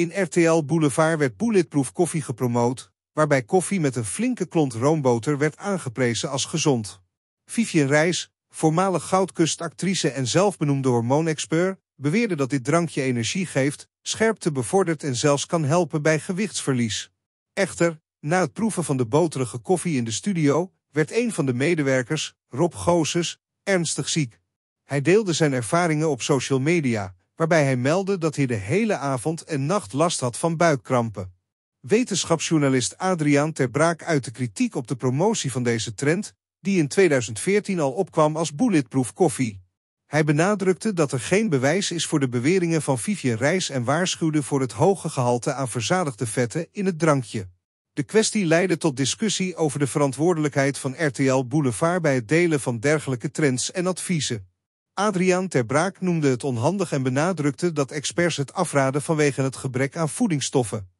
In RTL Boulevard werd Bulletproof koffie gepromoot, waarbij koffie met een flinke klont roomboter werd aangeprezen als gezond. Vivien Reis, voormalig goudkustactrice en zelfbenoemde hormoonexpert, beweerde dat dit drankje energie geeft, scherpte bevordert en zelfs kan helpen bij gewichtsverlies. Echter, na het proeven van de boterige koffie in de studio, werd een van de medewerkers, Rob Gooses, ernstig ziek. Hij deelde zijn ervaringen op social media, waarbij hij meldde dat hij de hele avond en nacht last had van buikkrampen. Wetenschapsjournalist Adriaan ter Braak uit de kritiek op de promotie van deze trend, die in 2014 al opkwam als bulletproof koffie. Hij benadrukte dat er geen bewijs is voor de beweringen van Vivien Reis en waarschuwde voor het hoge gehalte aan verzadigde vetten in het drankje. De kwestie leidde tot discussie over de verantwoordelijkheid van RTL Boulevard bij het delen van dergelijke trends en adviezen. Adriaan Ter Braak noemde het onhandig en benadrukte dat experts het afraden vanwege het gebrek aan voedingsstoffen.